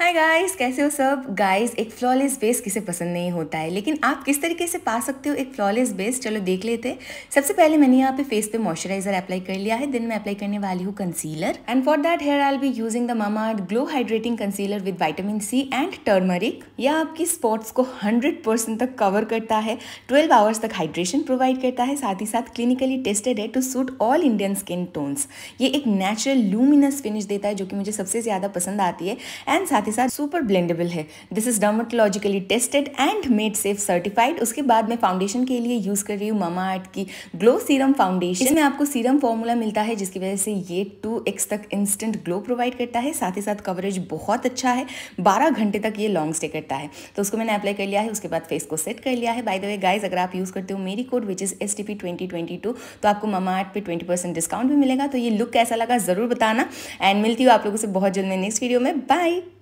hi guys कैसे हो सब गाइस एक फ्लॉलेस बेस किसे पसंद नहीं होता है लेकिन आप किस तरीके से पा सकते हो एक फ्लॉलेस बेस चलो देख लेते सबसे पहले मैंने यहाँ पे फेस पे मॉइस्चराइजर अप्लाई कर लिया है दिन में अप्लाई करने वाली हूँ concealer and for that here I be using the मामा glow hydrating concealer with vitamin C and turmeric यह आपकी स्पॉट्स को हंड्रेड तक कवर करता है ट्वेल्व आवर्स तक हाइड्रेशन प्रोवाइड करता है साथ ही साथ क्लिनिकली टेस्टेड है to suit all Indian skin tones ये एक नेचुरल लूमिनस फिनिश देता है जो कि मुझे सबसे ज़्यादा पसंद आती है एंड साथ ही साथ सुपर ब्लेंडेबल है this is dermatologically tested and made safe certified उसके बाद मैं फाउंडेशन के लिए यूज कर रही हूँ मामा आर्ट की ग्लो सीरम फाउंडेशन इसमें आपको सीरम फॉर्मूला मिलता है जिसकी वजह से ये टू एक्स तक इंस्टेंट ग्लो प्रोवाइड करता है साथ ही साथ कवरेज बहुत अच्छा है बारह घंटे तक ये लॉन्ग स्टे करता है तो उसको मैंने अप्लाई कर लिया है उसके बाद फेस को सेट कर लिया है बाय द वे गाइज अगर आप यूज़ करते हो मेरी code which is S T P twenty twenty two तो आपको मामा आर्ट पर ट्वेंटी परसेंट डिस्काउंट भी मिलेगा तो ये लुक कैसा लगा ज़रूर बताना एंड मिलती हूँ आप लोगों से बहुत जल्द मैं नेक्स्ट वीडियो में बाय